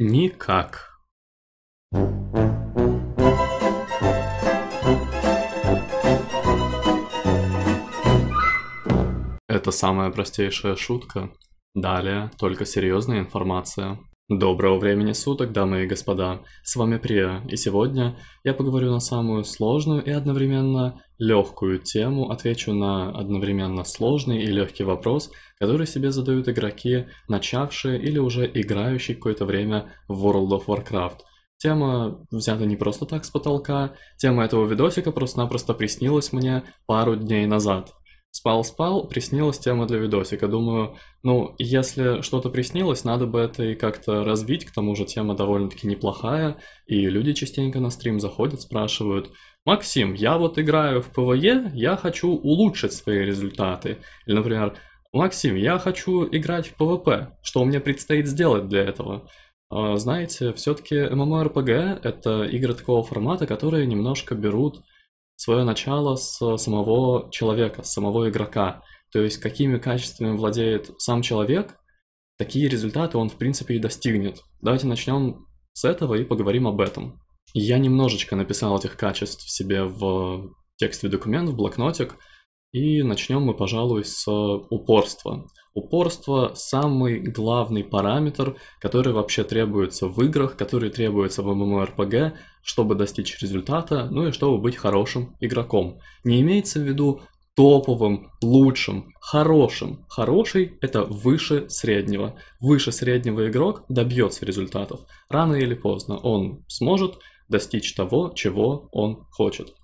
Никак. Это самая простейшая шутка. Далее только серьезная информация. Доброго времени суток, дамы и господа, с вами Прия, и сегодня я поговорю на самую сложную и одновременно легкую тему, отвечу на одновременно сложный и легкий вопрос, который себе задают игроки, начавшие или уже играющие какое-то время в World of Warcraft. Тема взята не просто так с потолка, тема этого видосика просто-напросто приснилась мне пару дней назад. Спал-спал, приснилась тема для видосика. Думаю, ну, если что-то приснилось, надо бы это и как-то развить. К тому же тема довольно-таки неплохая, и люди частенько на стрим заходят, спрашивают, «Максим, я вот играю в ПВЕ, я хочу улучшить свои результаты». Или, например, «Максим, я хочу играть в ПВП, что мне предстоит сделать для этого?» а, Знаете, все-таки MMORPG — это игры такого формата, которые немножко берут свое начало с самого человека, с самого игрока. То есть какими качествами владеет сам человек, такие результаты он в принципе и достигнет. Давайте начнем с этого и поговорим об этом. Я немножечко написал этих качеств себе в тексте документ, в блокнотик – и начнем мы, пожалуй, с упорства. Упорство – самый главный параметр, который вообще требуется в играх, который требуется в MMORPG, чтобы достичь результата, ну и чтобы быть хорошим игроком. Не имеется в виду топовым, лучшим, хорошим. Хороший – это выше среднего. Выше среднего игрок добьется результатов. Рано или поздно он сможет достичь того, чего он хочет.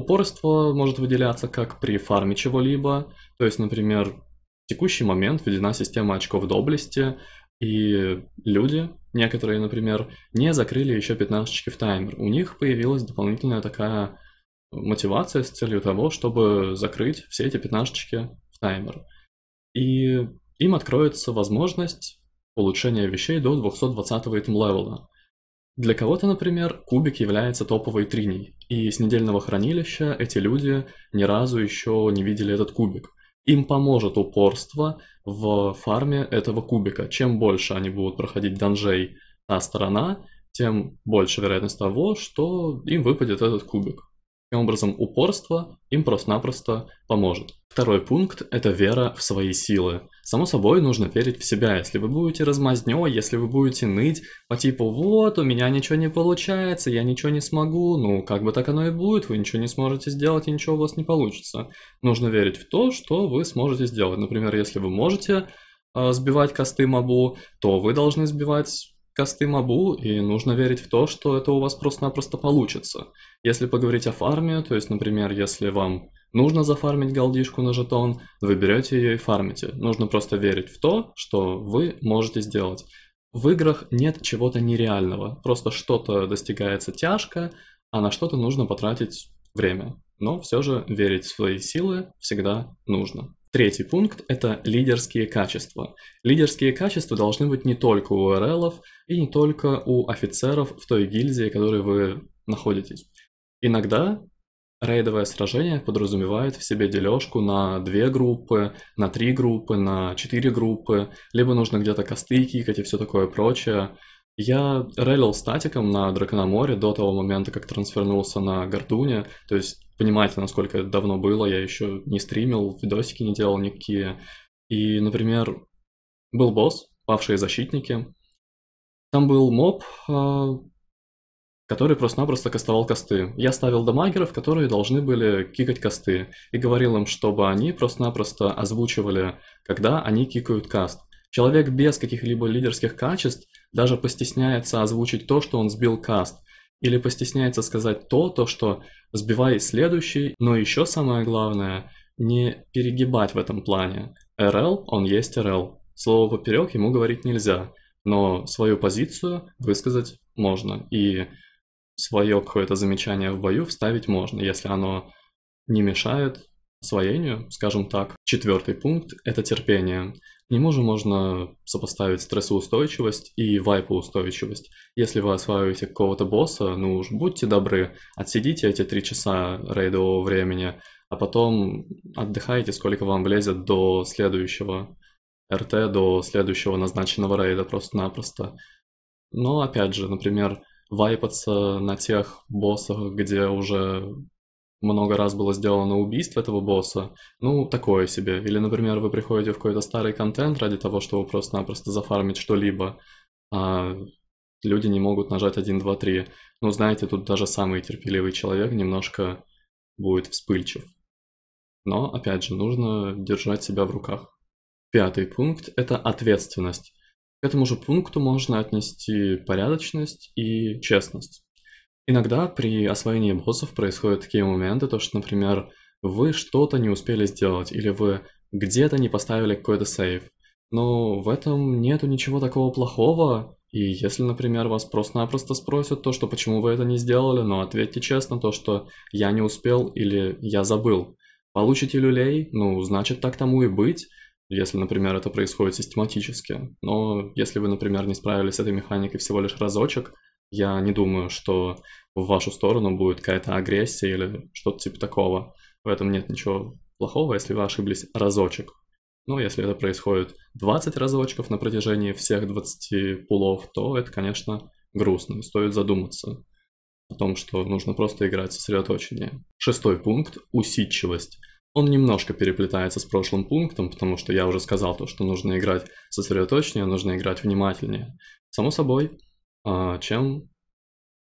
Упорство может выделяться как при фарме чего-либо, то есть, например, в текущий момент введена система очков доблести, и люди, некоторые, например, не закрыли еще 15 в таймер. У них появилась дополнительная такая мотивация с целью того, чтобы закрыть все эти 15 в таймер. И им откроется возможность улучшения вещей до 220 итм левела. Для кого-то, например, кубик является топовой триней, и с недельного хранилища эти люди ни разу еще не видели этот кубик. Им поможет упорство в фарме этого кубика. Чем больше они будут проходить данжей на сторона, тем больше вероятность того, что им выпадет этот кубик. Таким образом, упорство им просто-напросто поможет. Второй пункт – это вера в свои силы. Само собой, нужно верить в себя. Если вы будете размазнё, если вы будете ныть по типу «Вот, у меня ничего не получается, я ничего не смогу», ну, как бы так оно и будет, вы ничего не сможете сделать и ничего у вас не получится. Нужно верить в то, что вы сможете сделать. Например, если вы можете э, сбивать косты мобу, то вы должны сбивать косты мобу, и нужно верить в то, что это у вас просто-напросто получится. Если поговорить о фарме, то есть, например, если вам Нужно зафармить голдишку на жетон, вы берете ее и фармите. Нужно просто верить в то, что вы можете сделать. В играх нет чего-то нереального, просто что-то достигается тяжко, а на что-то нужно потратить время. Но все же верить в свои силы всегда нужно. Третий пункт – это лидерские качества. Лидерские качества должны быть не только у РЛов и не только у офицеров в той гильдии, в которой вы находитесь. Иногда Рейдовое сражение подразумевает в себе дележку на две группы, на три группы, на четыре группы, либо нужно где-то косты кикать и все такое прочее. Я рейлил статиком на Дракономоре до того момента, как трансфернулся на Гордуне, то есть понимаете, насколько это давно было, я еще не стримил, видосики не делал никакие. И, например, был босс, павшие защитники. Там был моб, а, который просто-напросто кастовал косты. Я ставил дамагеров, которые должны были кикать косты, и говорил им, чтобы они просто-напросто озвучивали, когда они кикают каст. Человек без каких-либо лидерских качеств даже постесняется озвучить то, что он сбил каст, или постесняется сказать то, то, что сбивай следующий, но еще самое главное, не перегибать в этом плане. РЛ, он есть РЛ. Слово поперек ему говорить нельзя, но свою позицию высказать можно. И свое какое-то замечание в бою вставить можно, если оно не мешает освоению, скажем так. Четвертый пункт – это терпение. Нему же можно сопоставить стрессоустойчивость и вайпоустойчивость. Если вы осваиваете какого-то босса, ну уж будьте добры, отсидите эти три часа рейдового времени, а потом отдыхайте, сколько вам влезет до следующего РТ, до следующего назначенного рейда просто-напросто. Но опять же, например, вайпаться на тех боссах, где уже много раз было сделано убийство этого босса, ну, такое себе. Или, например, вы приходите в какой-то старый контент ради того, чтобы просто-напросто зафармить что-либо, а люди не могут нажать 1, 2, 3. Ну, знаете, тут даже самый терпеливый человек немножко будет вспыльчив. Но, опять же, нужно держать себя в руках. Пятый пункт – это ответственность. К этому же пункту можно отнести порядочность и честность. Иногда при освоении боссов происходят такие моменты, то что, например, вы что-то не успели сделать, или вы где-то не поставили какой-то сейв. Но в этом нету ничего такого плохого, и если, например, вас просто-напросто спросят то, что почему вы это не сделали, но ответьте честно то, что я не успел или я забыл. Получите люлей, ну, значит так тому и быть, если, например, это происходит систематически. Но если вы, например, не справились с этой механикой всего лишь разочек, я не думаю, что в вашу сторону будет какая-то агрессия или что-то типа такого. В этом нет ничего плохого, если вы ошиблись разочек. Но ну, если это происходит 20 разочков на протяжении всех 20 пулов, то это, конечно, грустно. Стоит задуматься о том, что нужно просто играть сосредоточение. Шестой пункт – усидчивость. Он немножко переплетается с прошлым пунктом, потому что я уже сказал то, что нужно играть сосредоточнее, нужно играть внимательнее. Само собой, а, чем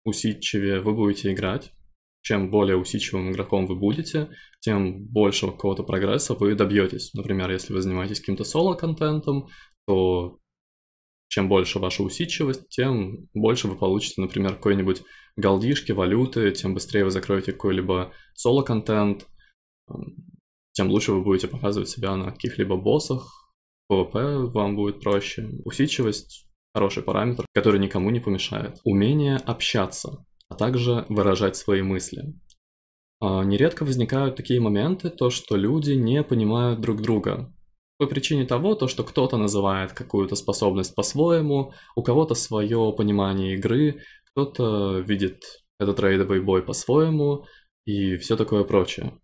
усидчивее вы будете играть, чем более усидчивым игроком вы будете, тем большего какого-то прогресса вы добьетесь. Например, если вы занимаетесь каким-то соло-контентом, то чем больше ваша усидчивость, тем больше вы получите, например, какой-нибудь голдишки, валюты, тем быстрее вы закроете какой-либо соло-контент, Эм, тем лучше вы будете показывать себя на каких-либо боссах, PvP вам будет проще. Усидчивость – хороший параметр, который никому не помешает. Умение общаться, а также выражать свои мысли. А, нередко возникают такие моменты, то что люди не понимают друг друга. По причине того, то что кто-то называет какую-то способность по-своему, у кого-то свое понимание игры, кто-то видит этот рейдовый бой по-своему и все такое прочее.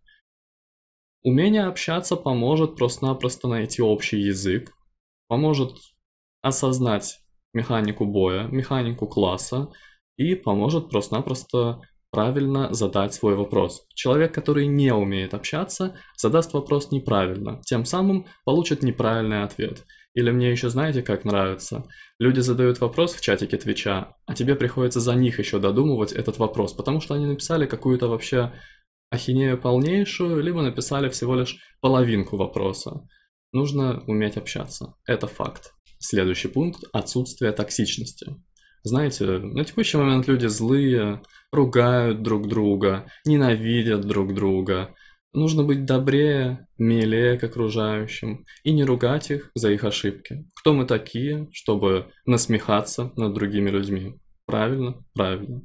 Умение общаться поможет просто-напросто найти общий язык, поможет осознать механику боя, механику класса и поможет просто-напросто правильно задать свой вопрос. Человек, который не умеет общаться, задаст вопрос неправильно, тем самым получит неправильный ответ. Или мне еще знаете, как нравится? Люди задают вопрос в чатике Твича, а тебе приходится за них еще додумывать этот вопрос, потому что они написали какую-то вообще ахинею полнейшую, либо написали всего лишь половинку вопроса. Нужно уметь общаться. Это факт. Следующий пункт – отсутствие токсичности. Знаете, на текущий момент люди злые, ругают друг друга, ненавидят друг друга. Нужно быть добрее, милее к окружающим и не ругать их за их ошибки. Кто мы такие, чтобы насмехаться над другими людьми? Правильно, правильно.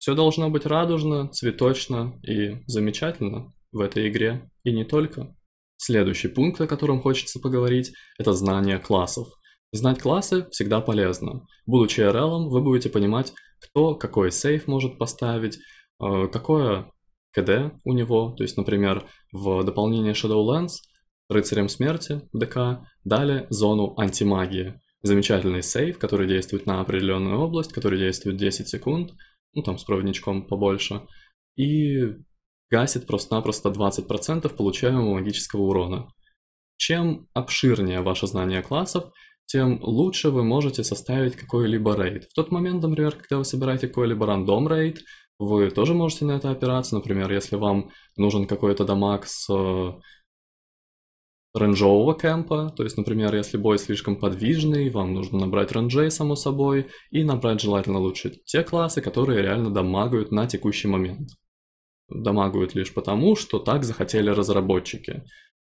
Все должно быть радужно, цветочно и замечательно в этой игре, и не только. Следующий пункт, о котором хочется поговорить, это знание классов. Знать классы всегда полезно. Будучи RL, вы будете понимать, кто какой сейф может поставить, э, какое КД у него, то есть, например, в дополнение Shadowlands рыцарем смерти ДК дали зону антимагии. Замечательный сейф, который действует на определенную область, который действует 10 секунд – ну там с проводничком побольше, и гасит просто-напросто 20% получаемого магического урона. Чем обширнее ваше знание классов, тем лучше вы можете составить какой-либо рейд. В тот момент, например, когда вы собираете какой-либо рандом рейд, вы тоже можете на это опираться. Например, если вам нужен какой-то дамаг с э, ранжового кемпа, то есть, например, если бой слишком подвижный, вам нужно набрать ранжей, само собой, и набрать желательно лучше те классы, которые реально дамагают на текущий момент. Дамагают лишь потому, что так захотели разработчики.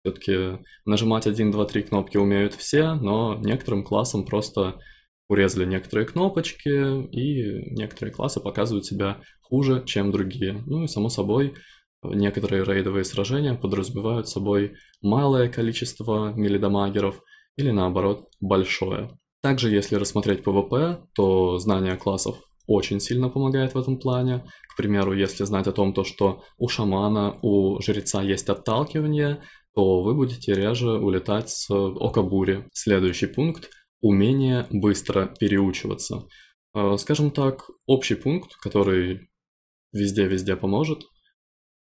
Все-таки нажимать 1, 2, 3 кнопки умеют все, но некоторым классам просто урезали некоторые кнопочки, и некоторые классы показывают себя хуже, чем другие. Ну и само собой, Некоторые рейдовые сражения подразумевают собой малое количество милидамагеров или наоборот большое. Также если рассмотреть PvP, то знание классов очень сильно помогает в этом плане. К примеру, если знать о том, то, что у шамана, у жреца есть отталкивание, то вы будете реже улетать с окабури. Следующий пункт – умение быстро переучиваться. Э, скажем так, общий пункт, который везде-везде поможет –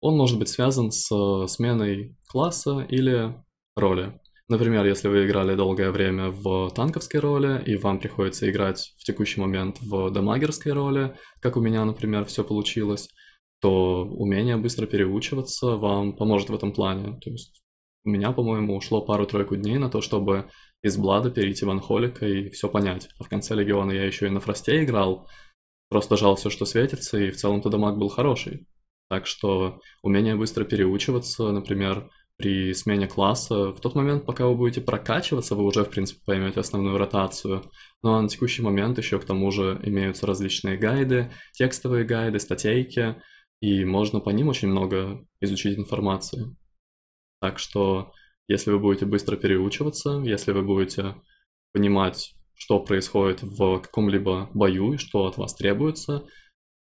он может быть связан с э, сменой класса или роли. Например, если вы играли долгое время в танковской роли, и вам приходится играть в текущий момент в дамагерской роли, как у меня, например, все получилось, то умение быстро переучиваться вам поможет в этом плане. То есть у меня, по-моему, ушло пару-тройку дней на то, чтобы из Блада перейти в Анхолика и все понять. А в конце Легиона я еще и на Фросте играл, просто жал все, что светится, и в целом-то дамаг был хороший. Так что умение быстро переучиваться, например, при смене класса, в тот момент, пока вы будете прокачиваться, вы уже, в принципе, поймете основную ротацию. Но ну, а на текущий момент еще к тому же имеются различные гайды, текстовые гайды, статейки, и можно по ним очень много изучить информации. Так что, если вы будете быстро переучиваться, если вы будете понимать, что происходит в каком-либо бою и что от вас требуется,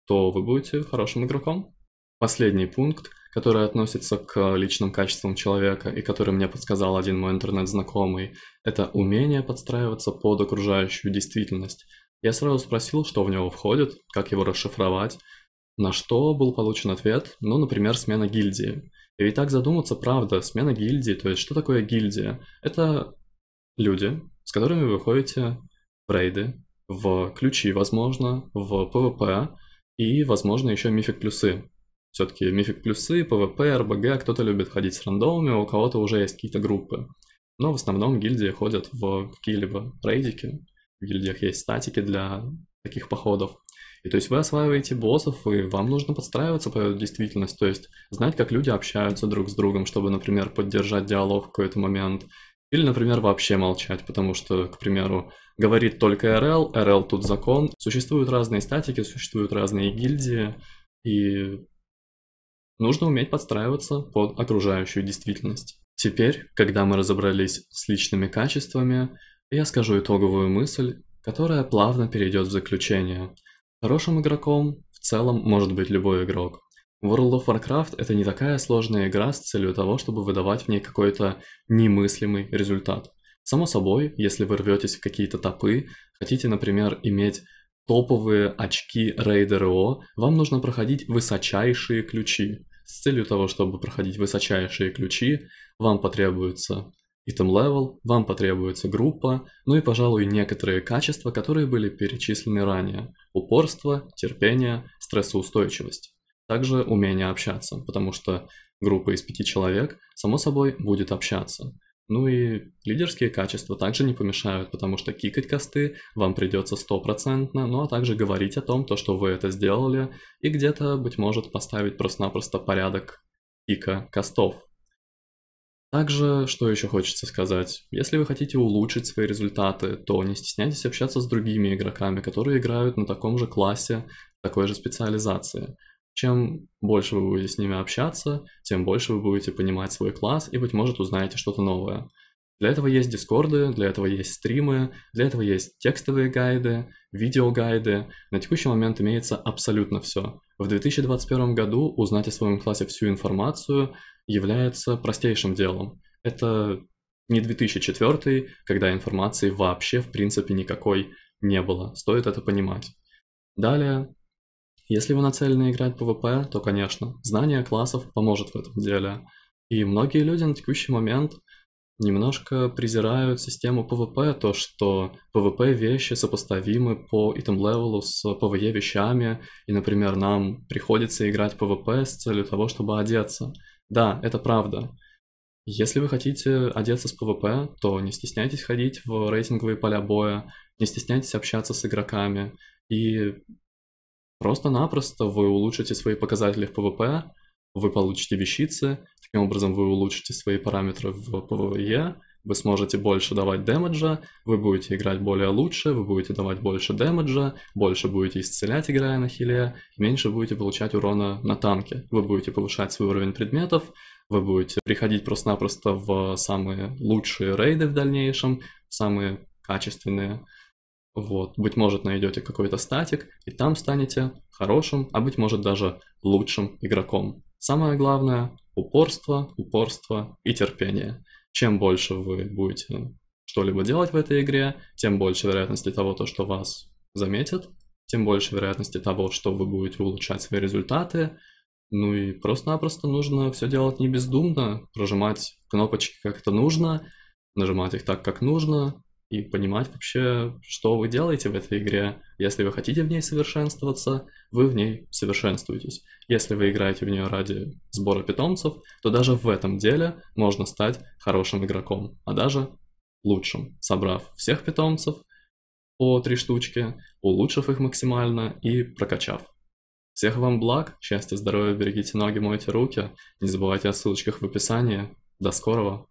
то вы будете хорошим игроком. Последний пункт, который относится к личным качествам человека и который мне подсказал один мой интернет-знакомый, это умение подстраиваться под окружающую действительность. Я сразу спросил, что в него входит, как его расшифровать, на что был получен ответ, ну, например, смена гильдии. И ведь так задуматься, правда, смена гильдии, то есть что такое гильдия? Это люди, с которыми вы ходите в рейды, в ключи, возможно, в ПВП и, возможно, еще мифик плюсы. Все-таки мифик плюсы, ПВП, РБГ, кто-то любит ходить с рандомами, у кого-то уже есть какие-то группы. Но в основном гильдии ходят в какие-либо рейдики, в гильдиях есть статики для таких походов. И то есть вы осваиваете боссов, и вам нужно подстраиваться под действительность, то есть знать, как люди общаются друг с другом, чтобы, например, поддержать диалог в какой-то момент, или, например, вообще молчать, потому что, к примеру, говорит только РЛ, РЛ тут закон. Существуют разные статики, существуют разные гильдии, и Нужно уметь подстраиваться под окружающую действительность. Теперь, когда мы разобрались с личными качествами, я скажу итоговую мысль, которая плавно перейдет в заключение. Хорошим игроком в целом может быть любой игрок. World of Warcraft это не такая сложная игра с целью того, чтобы выдавать в ней какой-то немыслимый результат. Само собой, если вы рветесь в какие-то топы, хотите, например, иметь топовые очки Raider.io, вам нужно проходить высочайшие ключи. С целью того, чтобы проходить высочайшие ключи, вам потребуется item level, вам потребуется группа, ну и, пожалуй, некоторые качества, которые были перечислены ранее. Упорство, терпение, стрессоустойчивость. Также умение общаться, потому что группа из пяти человек, само собой, будет общаться. Ну и лидерские качества также не помешают, потому что кикать косты вам придется стопроцентно, ну а также говорить о том, то, что вы это сделали, и где-то, быть может, поставить просто-напросто порядок кика костов. Также, что еще хочется сказать, если вы хотите улучшить свои результаты, то не стесняйтесь общаться с другими игроками, которые играют на таком же классе, такой же специализации – чем больше вы будете с ними общаться, тем больше вы будете понимать свой класс и, быть может, узнаете что-то новое. Для этого есть дискорды, для этого есть стримы, для этого есть текстовые гайды, видеогайды. На текущий момент имеется абсолютно все. В 2021 году узнать о своем классе всю информацию является простейшим делом. Это не 2004, когда информации вообще в принципе никакой не было. Стоит это понимать. Далее если вы нацелены играть PvP, то, конечно, знание классов поможет в этом деле. И многие люди на текущий момент немножко презирают систему PvP, то, что PvP вещи сопоставимы по итем-левелу с PvE вещами, и, например, нам приходится играть PvP с целью того, чтобы одеться. Да, это правда. Если вы хотите одеться с PvP, то не стесняйтесь ходить в рейтинговые поля боя, не стесняйтесь общаться с игроками, и Просто-напросто вы улучшите свои показатели в PvP, вы получите вещицы, таким образом вы улучшите свои параметры в PvE, вы сможете больше давать дэмэджа, вы будете играть более лучше, вы будете давать больше дэмэджа, больше будете исцелять, играя на хиле, меньше будете получать урона на танке, вы будете повышать свой уровень предметов, вы будете приходить просто-напросто в самые лучшие рейды в дальнейшем, самые качественные, вот, быть может, найдете какой-то статик, и там станете хорошим, а быть может даже лучшим игроком. Самое главное – упорство, упорство и терпение. Чем больше вы будете что-либо делать в этой игре, тем больше вероятности того, то, что вас заметят, тем больше вероятности того, что вы будете улучшать свои результаты. Ну и просто-напросто нужно все делать не бездумно, прожимать кнопочки как это нужно, нажимать их так, как нужно, и понимать вообще, что вы делаете в этой игре. Если вы хотите в ней совершенствоваться, вы в ней совершенствуетесь. Если вы играете в нее ради сбора питомцев, то даже в этом деле можно стать хорошим игроком, а даже лучшим, собрав всех питомцев по три штучки, улучшив их максимально и прокачав. Всех вам благ, счастья, здоровья, берегите ноги, мойте руки, не забывайте о ссылочках в описании. До скорого!